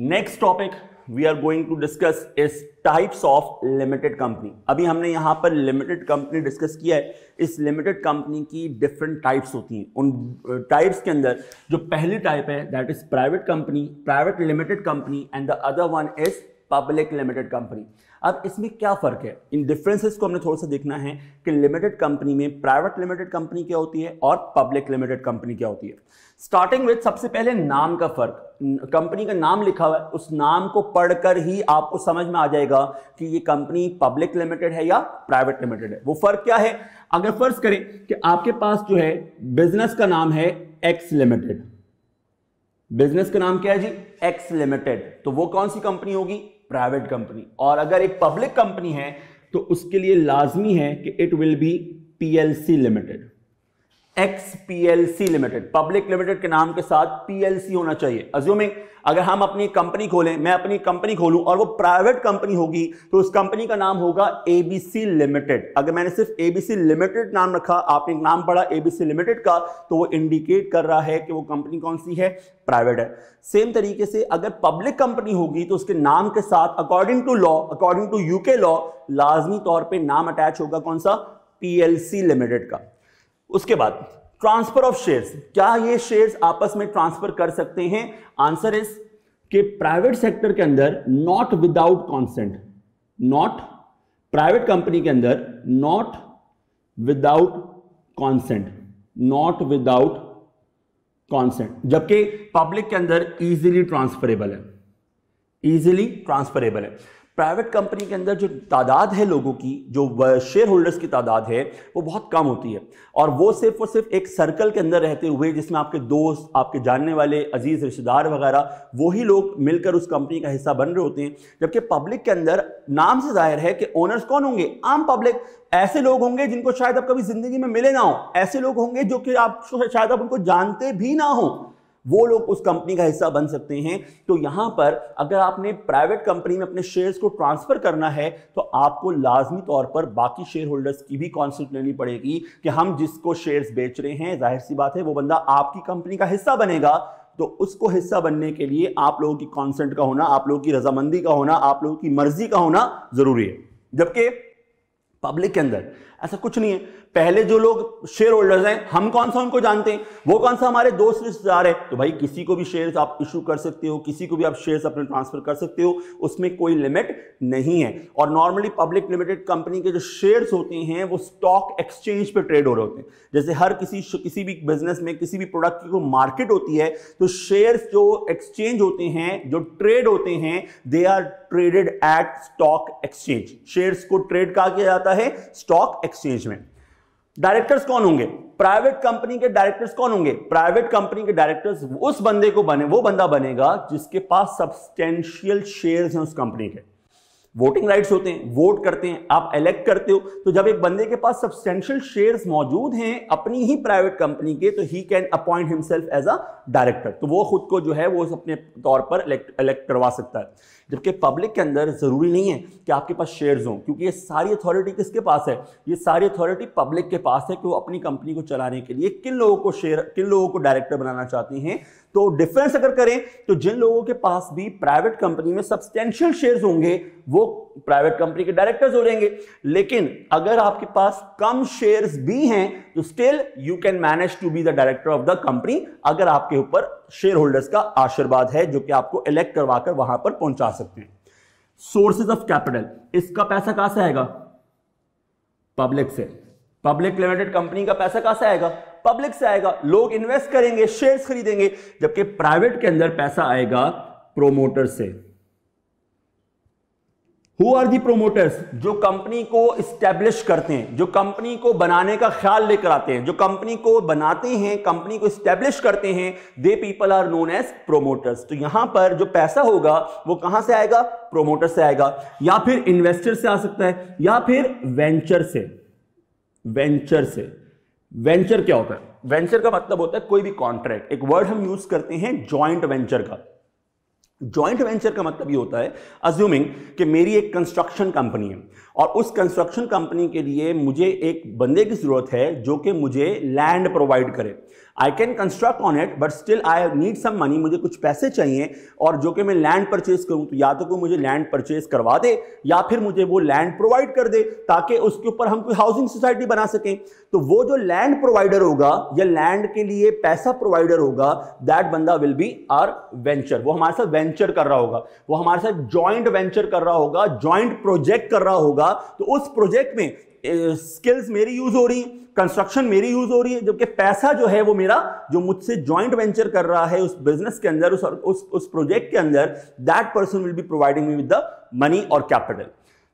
next topic we are going to discuss is types of limited company अभी हमने यहाँ पर लिमिटेड कंपनी डिस्कस किया है इस लिमिटेड कंपनी की डिफरेंट टाइप्स होती हैं उन टाइप्स के अंदर जो पहली टाइप है that is private company private limited company and the other one is public limited company अब इसमें क्या फ़र्क है इन डिफरेंसेस को हमने थोड़ा सा देखना है कि लिमिटेड कंपनी में प्राइवेट लिमिटेड कंपनी क्या होती है और पब्लिक लिमिटेड कंपनी क्या होती है स्टार्टिंग विद सबसे पहले नाम का फ़र्क कंपनी का नाम लिखा हुआ है उस नाम को पढ़कर ही आपको समझ में आ जाएगा कि ये कंपनी पब्लिक लिमिटेड है या प्राइवेट लिमिटेड है वो फ़र्क क्या है अगर फर्ज करें कि आपके पास जो है बिजनेस का नाम है एक्स लिमिटेड बिजनेस का नाम क्या है जी एक्स लिमिटेड तो वो कौन सी कंपनी होगी प्राइवेट कंपनी और अगर एक पब्लिक कंपनी है तो उसके लिए लाजमी है कि it will be PLC limited X C limited public limited के नाम के साथ पीएलसी होना चाहिए अज्यूमिंग अगर हम अपनी कंपनी खोलें मैं अपनी कंपनी खोलूं और वो प्राइवेट कंपनी होगी तो उस कंपनी का नाम होगा एबीसी लिमिटेड अगर मैंने सिर्फ एबीसी लिमिटेड नाम रखा आपने नाम पढ़ा एबीसी लिमिटेड का तो वो इंडिकेट कर रहा है कि वो कंपनी कौन सी है प्राइवेट है सेम तरीके से अगर पब्लिक कंपनी होगी तो उसके नाम के साथ according to law according to UK law लाजमी तौर पर नाम अटैच होगा कौन सा पीएलसी लिमिटेड का उसके बाद ट्रांसफर ऑफ शेयर्स क्या ये शेयर्स आपस में ट्रांसफर कर सकते हैं आंसर इज कि प्राइवेट सेक्टर के अंदर not without consent not private company के अंदर not without consent not without consent जबकि पब्लिक के अंदर इजिली ट्रांसफरेबल है इजिली ट्रांसफरेबल है प्राइवेट कंपनी के अंदर जो तादाद है लोगों की जो शेयर होल्डर्स की तादाद है वो बहुत कम होती है और वो सिर्फ और सिर्फ एक सर्कल के अंदर रहते हुए जिसमें आपके दोस्त आपके जानने वाले अजीज़ रिश्तेदार वगैरह वही लोग मिलकर उस कंपनी का हिस्सा बन रहे होते हैं जबकि पब्लिक के अंदर नाम से जाहिर है कि ओनर्स कौन होंगे आम पब्लिक ऐसे लोग होंगे जिनको शायद आप कभी ज़िंदगी में मिले ना हो ऐसे लोग होंगे जो कि आप शायद आप उनको जानते भी ना हों वो लोग उस कंपनी का हिस्सा बन सकते हैं तो यहां पर अगर आपने प्राइवेट कंपनी में अपने शेयर्स को ट्रांसफ़र करना है तो आपको लाजमी तौर पर बाकी शेयर होल्डर्स की भी कॉन्सेप्ट लेनी पड़ेगी कि हम जिसको शेयर्स बेच रहे हैं जाहिर सी बात है वो बंदा आपकी कंपनी का हिस्सा बनेगा तो उसको हिस्सा बनने के लिए आप लोगों की कॉन्सेंट का होना आप लोगों की रजामंदी का होना आप लोगों की मर्जी का होना ज़रूरी है जबकि पब्लिक के अंदर ऐसा कुछ नहीं है पहले जो लोग शेयर होल्डर्स हैं हम कौन सा उनको जानते हैं वो कौन सा हमारे दोस्त रिश्तेदार है तो भाई किसी को भी शेयर्स आप इशू कर सकते हो किसी को भी आप शेयर्स अपने ट्रांसफर कर सकते हो उसमें कोई लिमिट नहीं है और नॉर्मली पब्लिक लिमिटेड कंपनी के जो शेयर्स होते हैं वो स्टॉक एक्सचेंज पर ट्रेड हो रहे होते हैं जैसे हर किसी किसी भी बिजनेस में किसी भी प्रोडक्ट की कोई मार्केट होती है तो शेयर्स जो एक्सचेंज होते हैं जो ट्रेड होते हैं they are traded at stock exchange shares को ट्रेड कहा गया जाता है स्टॉक एक्सचेंज में डायरेक्टर्स कौन होंगे प्राइवेट कंपनी के डायरेक्टर्स कौन होंगे प्राइवेट कंपनी के डायरेक्टर्स उस बंदे को बने वो बंदा बनेगा जिसके पास सब्सटेंशियल शेयर्स हैं उस कंपनी के वोटिंग राइट्स होते हैं वोट करते हैं आप इलेक्ट करते हो तो जब एक बंदे के पास सब्सटेंशियल शेयर्स मौजूद हैं अपनी ही प्राइवेट कंपनी के तो he can appoint himself as a director तो वो खुद को जो है वो अपने तौर पर इलेक्ट करवा सकता है जबकि पब्लिक के अंदर ज़रूरी नहीं है कि आपके पास शेयर्स हों क्योंकि ये सारी अथॉरिटी किसके पास है ये सारी अथॉरिटी पब्लिक के पास है कि वो अपनी कंपनी को चलाने के लिए किन लोगों को शेयर किन लोगों को डायरेक्टर बनाना चाहते हैं तो डिफरेंस अगर करें तो जिन लोगों के पास भी प्राइवेट कंपनी में सब्सटेंशियल शेयर्स होंगे वो प्राइवेट कंपनी के डायरेक्टर्स हो जाएंगे लेकिन अगर आपके पास कम शेयर्स भी हैं तो still you can manage to be the director of the company अगर आपके ऊपर शेयर होल्डर्स का आशीर्वाद है जो कि आपको इलेक्ट करवाकर वहां पर पहुंचा सकते हैं सोर्सेज ऑफ कैपिटल इसका पैसा कहां से आएगा पब्लिक से पब्लिक लिमिटेड कंपनी का पैसा कहां से आएगा पब्लिक से आएगा लोग इन्वेस्ट करेंगे शेयर्स खरीदेंगे जबकि प्राइवेट के अंदर पैसा आएगा प्रोमोटर से हु आर दी प्रोमोटर्स जो कंपनी को स्टैब्लिश करते हैं जो कंपनी को बनाने का ख्याल लेकर आते हैं जो कंपनी को बनाते हैं कंपनी को स्टैब्लिश करते हैं they people are known as promoters तो यहां पर जो पैसा होगा वो कहां से आएगा प्रोमोटर से आएगा या फिर इन्वेस्टर से आ सकता है या फिर वेंचर से वेंचर से वेंचर क्या होता है वेंचर का मतलब होता है कोई भी कॉन्ट्रैक्ट एक वर्ड हम यूज करते हैं ज्वाइंट वेंचर का ज्वाइंट वेंचर का मतलब ये होता है अज्यूमिंग कि मेरी एक कंस्ट्रक्शन कंपनी है और उस कंस्ट्रक्शन कंपनी के लिए मुझे एक बंदे की ज़रूरत है जो कि मुझे लैंड प्रोवाइड करे I can construct on it but still I need some money मुझे कुछ पैसे चाहिए और जो कि मैं लैंड परचेज करूँ तो या तो कोई मुझे लैंड परचेज करवा दे या फिर मुझे वो लैंड प्रोवाइड कर दे ताकि उसके ऊपर हम कोई हाउसिंग सोसाइटी बना सकें तो वो जो लैंड प्रोवाइडर होगा या लैंड के लिए पैसा प्रोवाइडर होगा दैट बंदा विल बी आर वेंचर वो हमारे साथ वेंचर कर रहा होगा वो हमारे साथ ज्वाइंट वेंचर कर रहा होगा ज्वाइंट प्रोजेक्ट कर रहा होगा तो उस प्रोजेक्ट में स्किल्स मेरी यूज हो रही हैं कंस्ट्रक्शन मेरी यूज हो रही है जबकि पैसा जो है वो मेरा जो मुझसे ज्वाइंट वेंचर कर रहा है उस बिजनेस के अंदर उस उस, उस प्रोजेक्ट के अंदर that person will be providing me with the money और कैपिटल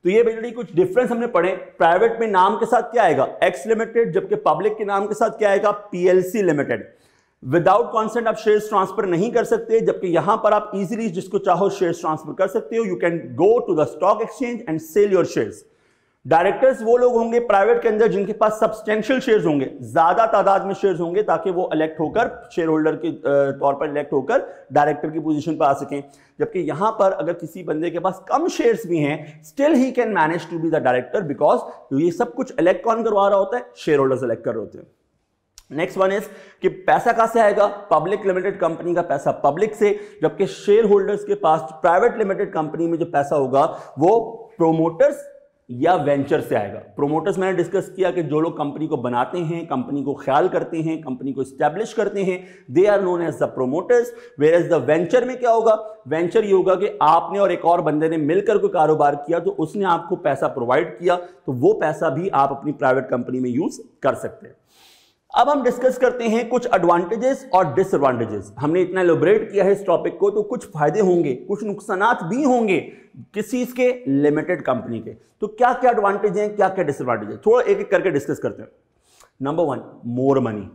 तो ये बेटी कुछ डिफरेंस हमने पढ़े प्राइवेट में नाम के साथ क्या आएगा एक्स लिमिटेड जबकि पब्लिक के नाम के साथ क्या आएगा पीएलसी लिमिटेड विदाउट कॉन्सेंट आप शेयर ट्रांसफर नहीं कर सकते जबकि यहां पर आप इजिली जिसको चाहो शेयर ट्रांसफर कर सकते हो you can go to the stock exchange and sell your shares directors वो लोग होंगे प्राइवेट के अंदर जिनके पास सब्सटेंशियल शेयर्स होंगे ज्यादा तादाद में शेयर्स होंगे ताकि वो इलेक्ट होकर शेयर होल्डर के तौर पर इलेक्ट होकर डायरेक्टर की पोजीशन पर आ सकें जबकि यहां पर अगर किसी बंदे के पास कम शेयर्स भी हैं still he can manage to be the director because ये सब कुछ इलेक्ट कौन करवा रहा होता है शेयर होल्डर्स इलेक्ट कर रहे होते हैं नेक्स्ट वन इज कि पैसा कहां से आएगा पब्लिक लिमिटेड कंपनी का पैसा पब्लिक से जबकि शेयर होल्डर्स के पास प्राइवेट लिमिटेड कंपनी में जो पैसा होगा वो प्रोमोटर्स या वेंचर से आएगा प्रोमोटर्स मैंने डिस्कस किया कि जो लोग कंपनी को बनाते हैं कंपनी को ख्याल करते हैं कंपनी को स्टैब्लिश करते हैं they are known as the promoters whereas the venture में क्या होगा वेंचर ये होगा कि आपने और एक और बंदे ने मिलकर कोई कारोबार किया तो उसने आपको पैसा प्रोवाइड किया तो वो पैसा भी आप अपनी प्राइवेट कंपनी में यूज कर सकते हैं अब हम डिस्कस करते हैं कुछ एडवांटेजेस और डिसएडवांटेजेस हमने इतना एलोबरेट किया है इस टॉपिक को तो कुछ फायदे होंगे कुछ नुकसान भी होंगे किस चीज के लिमिटेड कंपनी के तो क्या क्या एडवांटेज हैं क्या क्या डिसएडवांटेज है थोड़ा एक एक करके डिस्कस करते हैं नंबर वन मोर मनी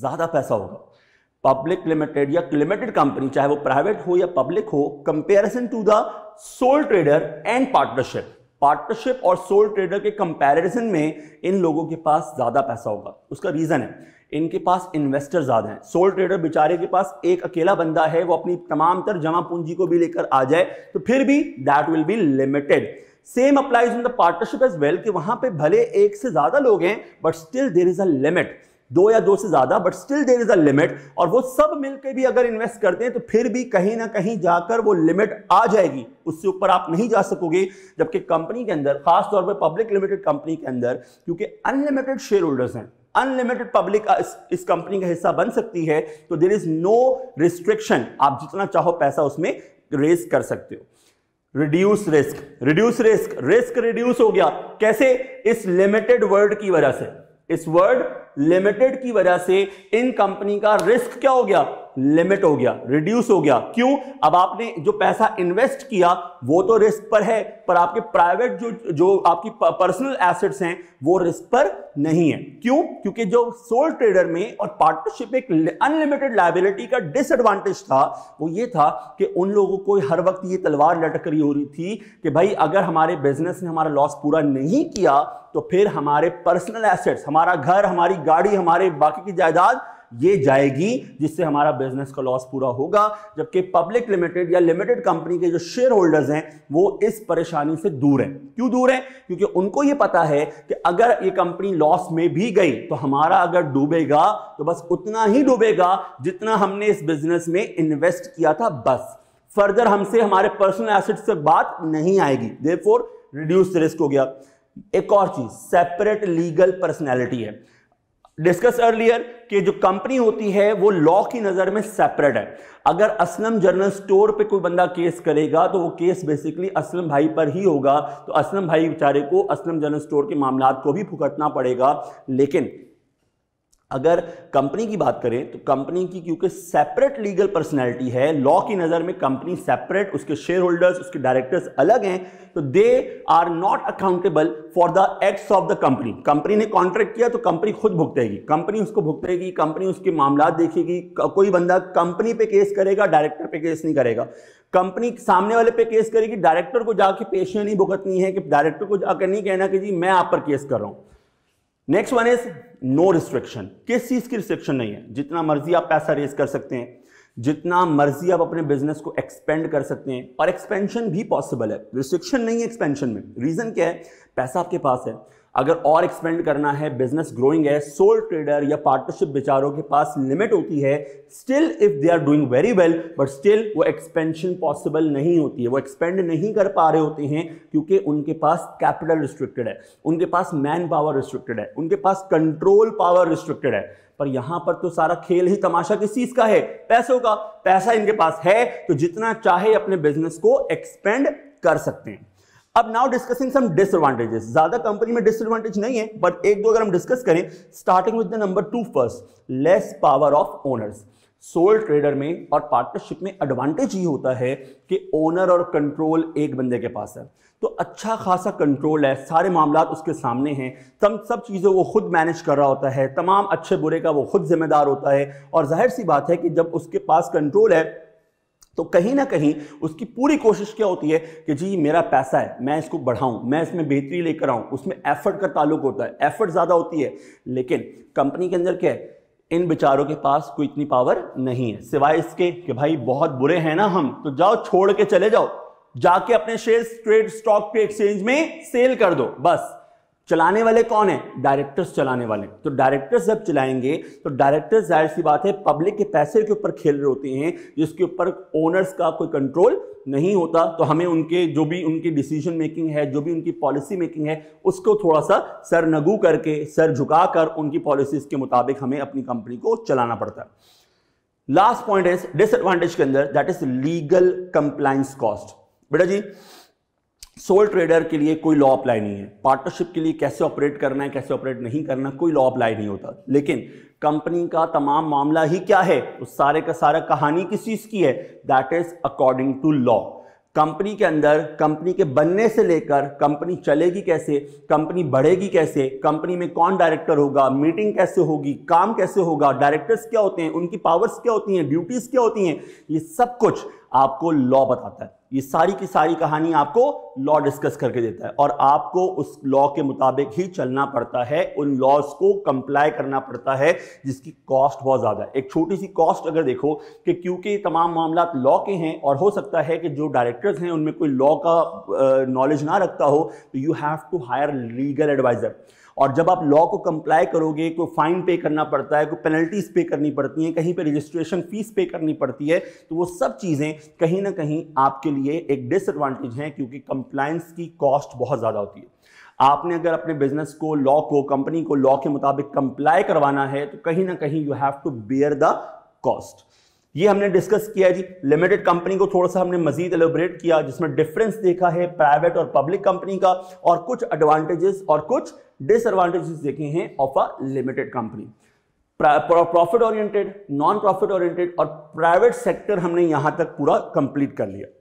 ज्यादा पैसा होगा पब्लिक लिमिटेड या लिमिटेड कंपनी चाहे वो प्राइवेट हो या पब्लिक हो comparison to the sole trader and partnership partnership और सोल ट्रेडर के कंपैरिजन में इन लोगों के पास ज़्यादा पैसा होगा उसका रीज़न है इनके पास इन्वेस्टर ज़्यादा हैं सोल ट्रेडर बेचारे के पास एक अकेला बंदा है वो अपनी तमाम तर जमा पूंजी को भी लेकर आ जाए तो फिर भी that will be limited same applies in the partnership as well कि वहां पे भले एक से ज़्यादा लोग हैं but still there is a limit दो या दो से ज़्यादा but still there is a limit और वो सब मिलकर भी अगर इन्वेस्ट करते हैं तो फिर भी कहीं ना कहीं जाकर वो लिमिट आ जाएगी उससे ऊपर आप नहीं जा सकोगे जबकि कंपनी के अंदर खासतौर पर पब्लिक लिमिटेड कंपनी के अंदर क्योंकि अनलिमिटेड शेयर होल्डर्स हैं अनलिमिटेड पब्लिक इस, इस कंपनी का हिस्सा बन सकती है तो देर इज़ नो रिस्ट्रिक्शन आप जितना चाहो पैसा उसमें रेज कर सकते हो reduce risk reduce risk risk reduce हो गया कैसे इस लिमिटेड वर्ल्ड की वजह से इस वर्ड लिमिटेड की वजह से इन कंपनी का रिस्क क्या हो गया लिमिट हो गया रिड्यूस हो गया क्यों अब आपने जो पैसा इन्वेस्ट किया वो तो रिस्क पर है पर आपके प्राइवेट जो जो आपकी पर्सनल एसेट्स हैं वो रिस्क पर नहीं है क्यों क्योंकि जो सोल ट्रेडर में और पार्टनरशिप एक अनलिमिटेड लाइबिलिटी का डिसएडवांटेज था वो ये था कि उन लोगों को हर वक्त ये तलवार लटक रही हो रही थी कि भाई अगर हमारे बिजनेस ने हमारा लॉस पूरा नहीं किया तो फिर हमारे पर्सनल एसेट्स हमारा घर हमारी गाड़ी हमारे बाकी की जायदाद ये जाएगी जिससे हमारा बिजनेस का लॉस पूरा होगा जबकि पब्लिक लिमिटेड या लिमिटेड कंपनी के जो शेयर होल्डर्स हैं वो इस परेशानी से दूर हैं क्यों दूर हैं क्योंकि उनको ये पता है कि अगर ये कंपनी लॉस में भी गई तो हमारा अगर डूबेगा तो बस उतना ही डूबेगा जितना हमने इस बिजनेस में इन्वेस्ट किया था बस फर्दर हमसे हमारे पर्सनल एसेट से बात नहीं आएगी देर फोर रिड्यूस रिस्क हो गया एक और चीज सेपरेट लीगल पर्सनैलिटी है डिस्कस अर्लियर कि जो कंपनी होती है वो लॉ की नज़र में सेपरेट है अगर असलम जनरल स्टोर पे कोई बंदा केस करेगा तो वो केस बेसिकली असलम भाई पर ही होगा तो असलम भाई बेचारे को असलम जनरल स्टोर के मामला को भी भुगतना पड़ेगा लेकिन अगर कंपनी की बात करें तो कंपनी की क्योंकि सेपरेट लीगल पर्सनैलिटी है लॉ की नज़र में कंपनी सेपरेट उसके शेयर होल्डर्स उसके डायरेक्टर्स अलग हैं तो they are not accountable for the acts of the company company ने कॉन्ट्रैक्ट किया तो कंपनी खुद भुगतेगी कंपनी उसको भुगतेगी कंपनी उसके मामला देखेगी कोई बंदा कंपनी पे केस करेगा डायरेक्टर पे केस नहीं करेगा कंपनी सामने वाले पे केस करेगी डायरेक्टर को जाके पेशियाँ नहीं भुगतनी है कि डायरेक्टर को जाकर नहीं कहना कि जी मैं आप पर केस कर रहा हूँ next one is no restriction किस चीज की रिस्ट्रिक्शन नहीं है जितना मर्जी आप पैसा रेज कर सकते हैं जितना मर्जी आप अपने बिजनेस को एक्सपेंड कर सकते हैं और एक्सपेंशन भी पॉसिबल है रिस्ट्रिक्शन नहीं है एक्सपेंशन में रीजन क्या है पैसा आपके पास है अगर और एक्सपेंड करना है बिजनेस ग्रोइंग है सोल ट्रेडर या पार्टनरशिप बेचारों के पास लिमिट होती है still if they are doing very well but still वो एक्सपेंशन पॉसिबल नहीं होती है वो एक्सपेंड नहीं कर पा रहे होते हैं क्योंकि उनके पास कैपिटल रिस्ट्रिक्टेड है उनके पास मैन पावर रिस्ट्रिक्टेड है उनके पास कंट्रोल पावर रिस्ट्रिक्टेड है पर यहां पर तो सारा खेल ही तमाशा किस चीज का है पैसों का पैसा इनके पास है तो जितना चाहे अपने बिजनेस को एक्सपेंड कर सकते हैं अब नाउ डिस्कसिंग सम डिसएडवांटेजेस ज्यादा कंपनी में डिसएडवांटेज नहीं है बट एक दो अगर हम डिस्कस करें starting with the number two first less power of owners sole trader में और पार्टनरशिप में एडवांटेज ये होता है कि ओनर और कंट्रोल एक बंदे के पास है तो अच्छा खासा कंट्रोल है सारे मामला उसके सामने हैं तम सब चीज़ें वो खुद मैनेज कर रहा होता है तमाम अच्छे बुरे का वो खुद जिम्मेदार होता है और जाहिर सी बात है कि जब उसके पास कंट्रोल है तो कहीं ना कहीं उसकी पूरी कोशिश क्या होती है कि जी मेरा पैसा है मैं इसको बढ़ाऊं मैं इसमें बेहतरी लेकर आऊं उसमें एफर्ट का ताल्लुक होता है एफर्ट ज़्यादा होती है लेकिन कंपनी के अंदर क्या है इन बेचारों के पास कोई इतनी पावर नहीं है सिवाय इसके कि भाई बहुत बुरे हैं ना हम तो जाओ छोड़ के चले जाओ जाके अपने शेयर ट्रेड स्टॉक के एक्सचेंज में सेल कर दो बस चलाने वाले कौन है डायरेक्टर्स चलाने वाले तो डायरेक्टर्स जब चलाएंगे तो डायरेक्टर्स जाहिर सी बात है पब्लिक के पैसे के ऊपर खेल रहे होते हैं जिसके ऊपर ओनर्स का कोई कंट्रोल नहीं होता तो हमें उनके जो भी उनकी डिसीजन मेकिंग है जो भी उनकी पॉलिसी मेकिंग है उसको थोड़ा सा सर नगू करके सर झुका कर उनकी पॉलिसीज के मुताबिक हमें अपनी कंपनी को चलाना पड़ता है लास्ट पॉइंट इज डिसएडवांटेज के अंदर that is legal compliance cost बेटा जी सोल ट्रेडर के लिए कोई लॉ अप्लाई नहीं है पार्टनरशिप के लिए कैसे ऑपरेट करना है कैसे ऑपरेट नहीं करना कोई लॉ अप्लाई नहीं होता लेकिन कंपनी का तमाम मामला ही क्या है उस सारे का सारा कहानी किस चीज की है that is according to law company के अंदर कंपनी के बनने से लेकर कंपनी चलेगी कैसे कंपनी बढ़ेगी कैसे कंपनी में कौन डायरेक्टर होगा मीटिंग कैसे होगी काम कैसे होगा डायरेक्टर्स क्या होते हैं उनकी पावर्स क्या होती हैं ड्यूटीज क्या होती हैं ये सब कुछ आपको लॉ बताता है ये सारी की सारी कहानी आपको लॉ डिस्कस करके देता है और आपको उस लॉ के मुताबिक ही चलना पड़ता है उन लॉज को कंप्लाई करना पड़ता है जिसकी कॉस्ट बहुत ज़्यादा है एक छोटी सी कॉस्ट अगर देखो कि क्योंकि तमाम मामला लॉ के हैं और हो सकता है कि जो डायरेक्टर्स हैं उनमें कोई लॉ का नॉलेज ना रखता हो तो you have to hire legal advisor और जब आप लॉ को कंप्लाई करोगे कोई फाइन पे करना पड़ता है कोई पेनल्टीज पे करनी पड़ती हैं कहीं पे रजिस्ट्रेशन फीस पे करनी पड़ती है तो वो सब चीज़ें कहीं ना कहीं आपके लिए लिए एक डिसएडवांटेज है क्योंकि कंप्लायंस की कॉस्ट बहुत ज़्यादा होती है आपने अगर अपने बिजनेस को लॉ को कंपनी को लॉ के मुताबिक कंप्लाई करवाना है तो कहीं ना कहीं you have to bear the cost ये हमने डिस्कस किया जी लिमिटेड कंपनी को थोड़ा सा हमने मजीद एलोबरेट किया जिसमें डिफरेंस देखा है प्राइवेट और पब्लिक कंपनी का और कुछ एडवांटेजेस और कुछ डिसएडवांटेजेस देखे हैं of a limited company profit oriented non profit oriented और प्राइवेट सेक्टर हमने यहां तक पूरा कंप्लीट कर लिया